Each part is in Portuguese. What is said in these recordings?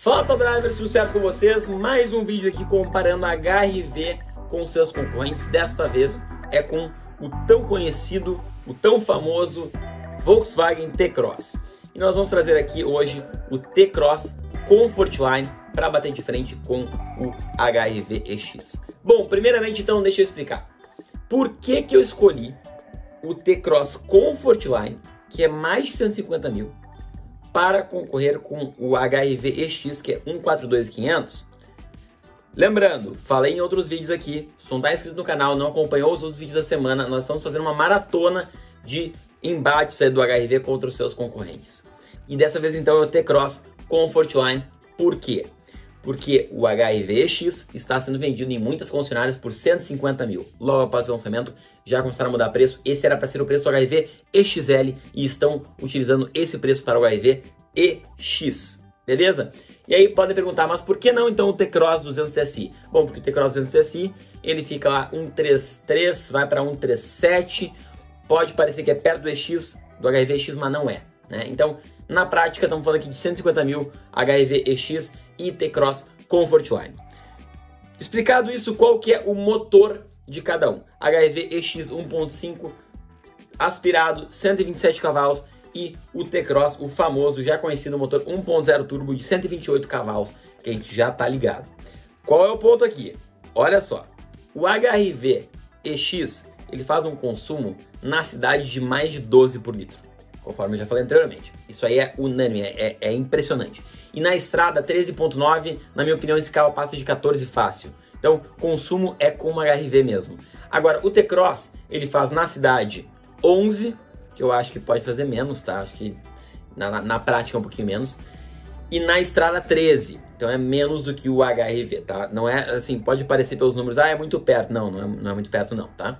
Fala drivers tudo certo com vocês? Mais um vídeo aqui comparando a HRV com seus concorrentes. Desta vez é com o tão conhecido, o tão famoso Volkswagen T-Cross. E nós vamos trazer aqui hoje o T-Cross Comfortline para bater de frente com o HRV EX. Bom, primeiramente então deixa eu explicar. Por que que eu escolhi o T-Cross Comfortline, que é mais de 150 mil, para concorrer com o HRV EX, que é 142500? Lembrando, falei em outros vídeos aqui, se não está inscrito no canal, não acompanhou os outros vídeos da semana, nós estamos fazendo uma maratona de embates do HRV contra os seus concorrentes. E dessa vez então é o T-Cross Comfortline, por quê? porque o HEVX está sendo vendido em muitas concessionárias por 150 mil. Logo após o lançamento, já começaram a mudar preço. Esse era para ser o preço do HIV EXL e estão utilizando esse preço para o HIV EX. Beleza? E aí podem perguntar, mas por que não então o T-Cross 200 TSI? Bom, porque o T-Cross 200 TSI, ele fica lá 133, vai para 137, pode parecer que é perto do EX, do HIVX, mas não é, né? Então, na prática, estamos falando aqui de 150 mil HEV EX T Cross Comfortline. Explicado isso, qual que é o motor de cada um? HEV EX 1.5 aspirado, 127 cavalos e o T-Cross, o famoso, já conhecido motor 1.0 turbo de 128 cavalos, que a gente já está ligado. Qual é o ponto aqui? Olha só, o HRV EX, ele faz um consumo na cidade de mais de 12 por litro conforme eu já falei anteriormente. Isso aí é unânime, é, é impressionante. E na estrada, 13.9, na minha opinião, esse carro passa de 14 fácil. Então, consumo é com uma HRV mesmo. Agora, o T-Cross, ele faz na cidade 11, que eu acho que pode fazer menos, tá? Acho que na, na, na prática é um pouquinho menos. E na estrada 13, então é menos do que o HRV, tá? Não é assim, pode parecer pelos números, ah, é muito perto. Não, não é, não é muito perto não, tá?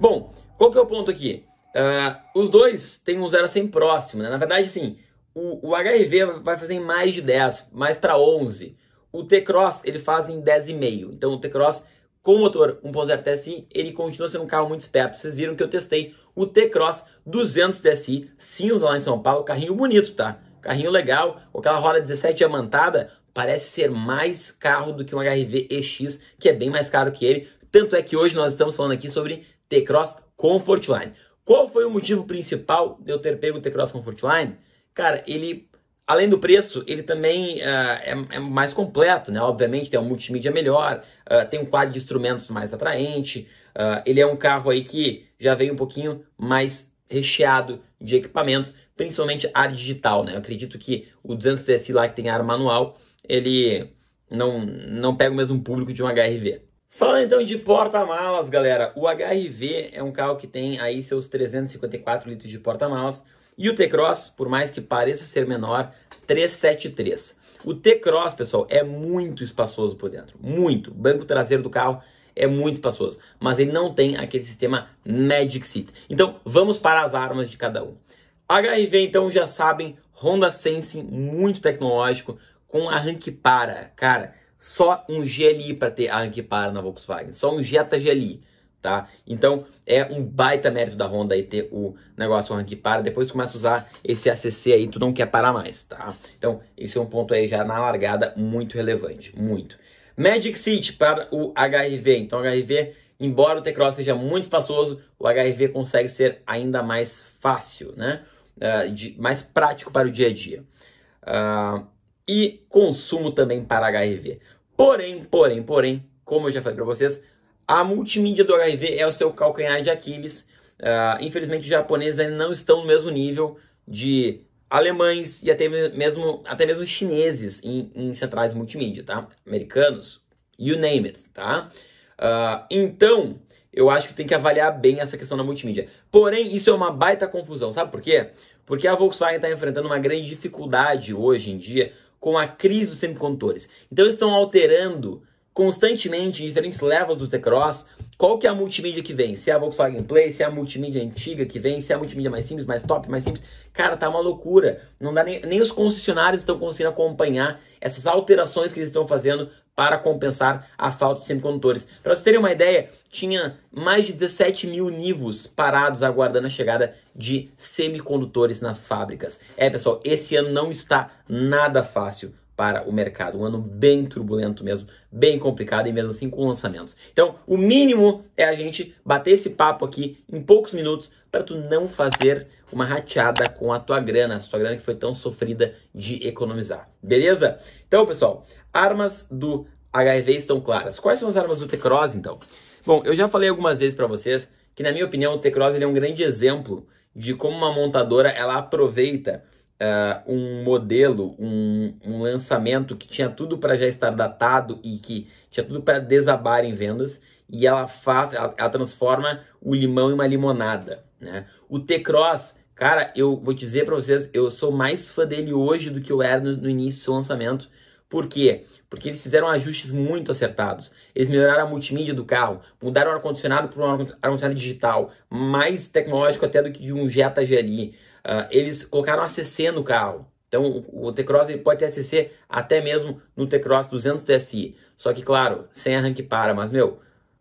Bom, qual que é o ponto aqui? Uh, os dois têm um zero a 100 próximo, né? Na verdade, sim, o, o HRV vai fazer em mais de 10, mais para 11. O T-Cross ele faz em 10,5. Então o T-Cross com motor 1.0 TSI, ele continua sendo um carro muito esperto. Vocês viram que eu testei o T-Cross 200 TSI cinza lá em São Paulo, carrinho bonito, tá? Carrinho legal, com aquela roda 17 diamantada, parece ser mais carro do que um HRV EX, que é bem mais caro que ele. Tanto é que hoje nós estamos falando aqui sobre T-Cross Comfortline. Qual foi o motivo principal de eu ter pego o T-Cross Comfort Line? Cara, ele, além do preço, ele também uh, é, é, mais completo, né? Obviamente tem um multimídia melhor, uh, tem um quadro de instrumentos mais atraente, uh, ele é um carro aí que já vem um pouquinho mais recheado de equipamentos, principalmente ar digital, né? Eu acredito que o 200 SI lá que tem ar manual, ele não, não pega o mesmo público de um HRV. Falando então de porta-malas, galera, o HRV é um carro que tem aí seus 354 litros de porta-malas e o T-Cross, por mais que pareça ser menor, 373. O T-Cross, pessoal, é muito espaçoso por dentro, muito. O banco traseiro do carro é muito espaçoso, mas ele não tem aquele sistema Magic Seat. Então, vamos para as armas de cada um. HRV, então, já sabem, Honda Sensing, muito tecnológico, com arranque para, cara só um GLI para ter a Anquipara na Volkswagen, só um Jetta GLI. Tá? Então é um baita mérito da Honda aí ter o negócio a para, depois começa a usar esse ACC aí, tu não quer parar mais, tá? Então esse é um ponto aí já na largada muito relevante, muito. Magic City para o HRV, então HRV, embora o T-Cross seja muito espaçoso, o HRV consegue ser ainda mais fácil, né? Uh, de, mais prático para o dia a dia. Uh, e consumo também para HIV. Porém, porém, porém, como eu já falei para vocês, a multimídia do HIV é o seu calcanhar de Aquiles. Uh, infelizmente, os japoneses ainda não estão no mesmo nível de alemães e até mesmo, até mesmo chineses em, em centrais multimídia, tá? Americanos, you name it, tá? Uh, então, eu acho que tem que avaliar bem essa questão da multimídia. Porém, isso é uma baita confusão, sabe por quê? Porque a Volkswagen está enfrentando uma grande dificuldade hoje em dia com a crise dos semicondutores. Então eles estão alterando constantemente em diferentes levels do T-Cross qual que é a multimídia que vem. Se é a Volkswagen Play, se é a multimídia antiga que vem, se é a multimídia mais simples, mais top, mais simples. Cara, tá uma loucura. Não dá nem, nem os concessionários estão conseguindo acompanhar essas alterações que eles estão fazendo para compensar a falta de semicondutores. Para vocês terem uma ideia, tinha mais de 17 mil nivos parados aguardando a chegada de semicondutores nas fábricas. É, pessoal, esse ano não está nada fácil para o mercado. Um ano bem turbulento mesmo, bem complicado e mesmo assim com lançamentos. Então, o mínimo é a gente bater esse papo aqui em poucos minutos para tu não fazer uma rateada com a tua grana, a tua grana que foi tão sofrida de economizar. Beleza? Então, pessoal, armas do HIV estão claras. Quais são as armas do T-Cross, então? Bom, eu já falei algumas vezes para vocês que na minha opinião o T-Cross é um grande exemplo de como uma montadora ela aproveita uh, um modelo, um, um lançamento que tinha tudo para já estar datado e que tinha tudo para desabar em vendas e ela faz, ela, ela, transforma o limão em uma limonada, né? O T-Cross, cara, eu vou dizer para vocês, eu sou mais fã dele hoje do que eu era no, no início do seu lançamento. Por quê? Porque eles fizeram ajustes muito acertados. Eles melhoraram a multimídia do carro, mudaram o ar-condicionado para um ar-condicionado digital, mais tecnológico até do que de um Jetta GLI uh, eles colocaram ACC no carro. Então, o T-Cross pode ter ACC até mesmo no T-Cross 200 TSI. Só que, claro, sem arranque para. Mas, meu,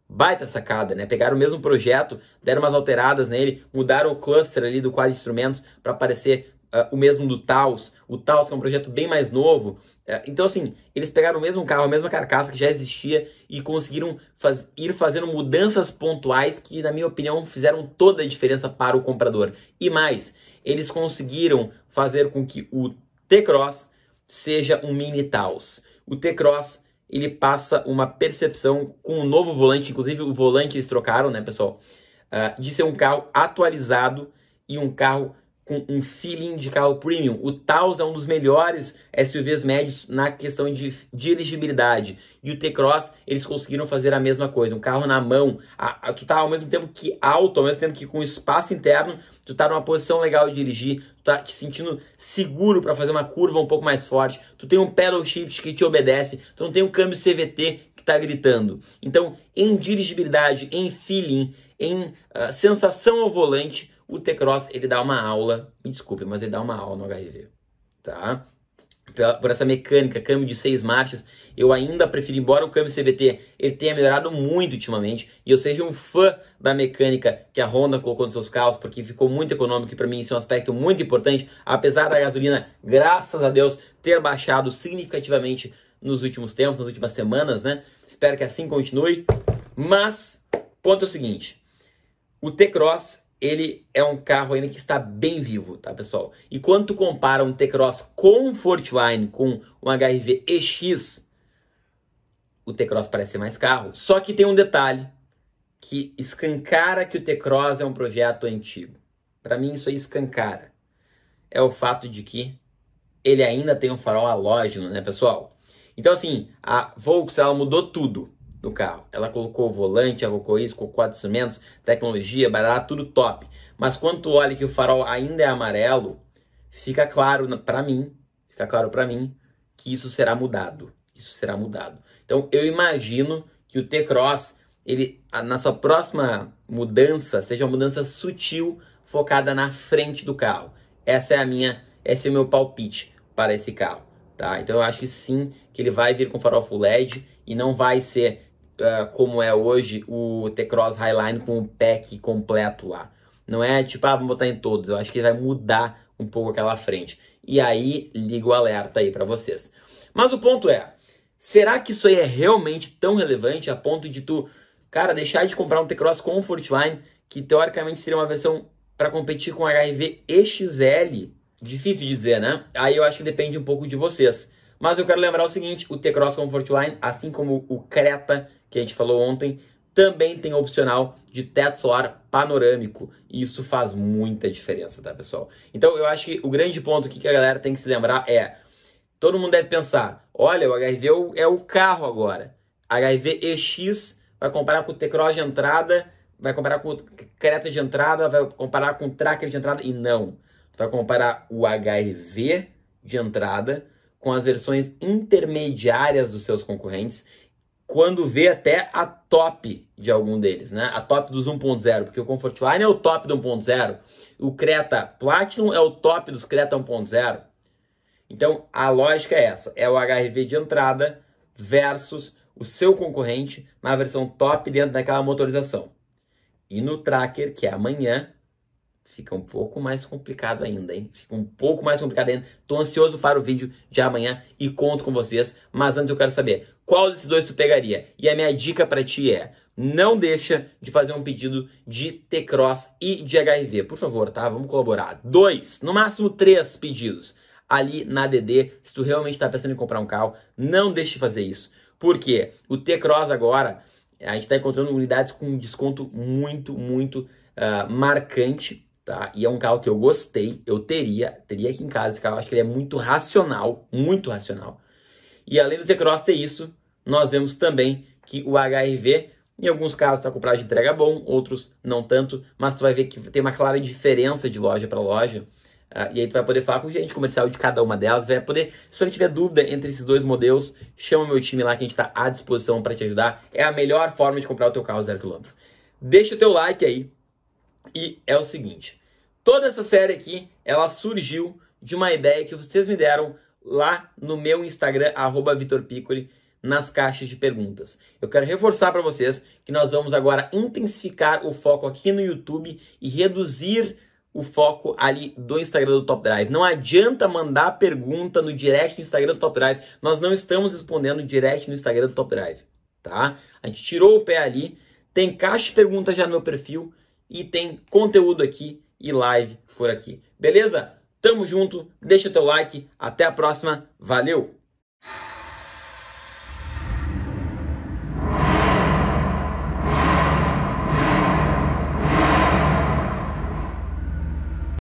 baita sacada, né? Pegaram o mesmo projeto, deram umas alteradas nele, mudaram o cluster ali do quadro de instrumentos para parecer uh, o mesmo do Taos. O Taos que é um projeto bem mais novo. Uh, então, assim, eles pegaram o mesmo carro, a mesma carcaça que já existia e conseguiram faz ir fazendo mudanças pontuais que, na minha opinião, fizeram toda a diferença para o comprador. E mais, eles conseguiram fazer com que o T-Cross seja um mini Taos. O T-Cross ele passa uma percepção com o um novo volante, inclusive o volante eles trocaram, né, pessoal? Uh, de ser um carro atualizado e um carro com um feeling de carro premium. O Taos é um dos melhores SUVs médios na questão de, dirigibilidade E o T-Cross, eles conseguiram fazer a mesma coisa. Um carro na mão, a, a, tu tá ao mesmo tempo que alto, ao mesmo tempo que com espaço interno, tu tá numa posição legal de dirigir, tu tá te sentindo seguro para fazer uma curva um pouco mais forte, tu tem um pedal shift que te obedece, tu não tem um câmbio CVT que tá gritando. Então, em dirigibilidade, em feeling, em uh, sensação ao volante, o T-Cross, ele dá uma aula, me desculpe, mas ele dá uma aula no HRV, tá? Por essa mecânica, câmbio de seis marchas, eu ainda prefiro, embora o câmbio CVT ele tenha melhorado muito ultimamente, e eu seja um fã da mecânica que a Honda colocou nos seus carros, porque ficou muito econômico e para mim isso é um aspecto muito importante, apesar da gasolina, graças a Deus, ter baixado significativamente nos últimos tempos, nas últimas semanas, né? Espero que assim continue. Mas, ponto é o seguinte: o T-Cross ele é um carro ainda que está bem vivo, tá, pessoal? E quando tu compara um T-Cross Comfortline com um HRV EX, o T-Cross parece ser mais carro. Só que tem um detalhe que escancara que o T-Cross é um projeto antigo. Para mim isso aí escancara. É o fato de que ele ainda tem um farol halógeno, né, pessoal? Então assim, a Volkswagen mudou tudo do carro. Ela colocou o volante, colocou isso, colocou quatro instrumentos, tecnologia, barato, tudo top. Mas quando tu olha que o farol ainda é amarelo, fica claro para mim, fica claro para mim que isso será mudado. Isso será mudado. Então eu imagino que o T-Cross, ele na sua próxima mudança, seja uma mudança sutil, focada na frente do carro. Essa é a minha, esse é o meu palpite para esse carro, tá? Então eu acho que sim, que ele vai vir com farol full LED e não vai ser uh, como é hoje o T-Cross Highline com o pack completo lá. Não é tipo, ah, vamos botar em todos. Eu acho que vai mudar um pouco aquela frente. E aí, liga o alerta aí para vocês. Mas o ponto é, será que isso aí é realmente tão relevante a ponto de tu, cara, deixar de comprar um T-Cross Comfortline, que teoricamente seria uma versão para competir com HRV EXL? Difícil dizer, né? Aí eu acho que depende um pouco de vocês. Mas eu quero lembrar o seguinte, o T-Cross Comfort Line, assim como o Creta, que a gente falou ontem, também tem opcional de teto solar panorâmico. E isso faz muita diferença, tá, pessoal? Então, eu acho que o grande ponto aqui que a galera tem que se lembrar é... Todo mundo deve pensar, olha, o HRV é, é o carro agora. HRV EX vai comparar com o T-Cross de entrada, vai comparar com o Creta de entrada, vai comparar com o Tracker de entrada. E não, tu vai comparar o HRV de entrada com as versões intermediárias dos seus concorrentes, quando vê até a top de algum deles, né? A top dos 1.0, porque o Comfortline é o top do 1.0, o Creta Platinum é o top dos Creta 1.0. Então, a lógica é essa, é o HRV de entrada versus o seu concorrente na versão top dentro daquela motorização. E no tracker, que é amanhã, fica um pouco mais complicado ainda, hein? Fica um pouco mais complicado ainda. Tô ansioso para o vídeo de amanhã e conto com vocês. Mas antes eu quero saber qual desses dois tu pegaria. E a minha dica para ti é: não deixa de fazer um pedido de T-Cross e de HIV, por favor, tá? Vamos colaborar. Dois, no máximo três pedidos ali na DD. Se tu realmente está pensando em comprar um carro, não deixe de fazer isso. Porque o T-Cross agora, a gente está encontrando unidades com um desconto muito, muito uh, marcante tá? E é um carro que eu gostei, eu teria, teria aqui em casa esse carro, acho que ele é muito racional, muito racional. E além do T-Cross ter isso, nós vemos também que o HRV, em alguns casos está com prazo de entrega bom, outros não tanto, mas tu vai ver que tem uma clara diferença de loja para loja. Uh, e aí tu vai poder falar com o gerente comercial de cada uma delas, vai poder, se tu tiver dúvida entre esses dois modelos, chama meu time lá que a gente está à disposição para te ajudar. É a melhor forma de comprar o teu carro zero quilômetro. Deixa o teu like aí, e é o seguinte, toda essa série aqui, ela surgiu de uma ideia que vocês me deram lá no meu Instagram, arroba Vitor nas caixas de perguntas. Eu quero reforçar para vocês que nós vamos agora intensificar o foco aqui no YouTube e reduzir o foco ali do Instagram do Top Drive. Não adianta mandar pergunta no direct do Instagram do Top Drive. Nós não estamos respondendo direct no Instagram do Top Drive, tá? A gente tirou o pé ali. Tem caixa de perguntas já no meu perfil e tem conteúdo aqui e live por aqui. Beleza? Tamo junto, deixa teu like, até a próxima, valeu!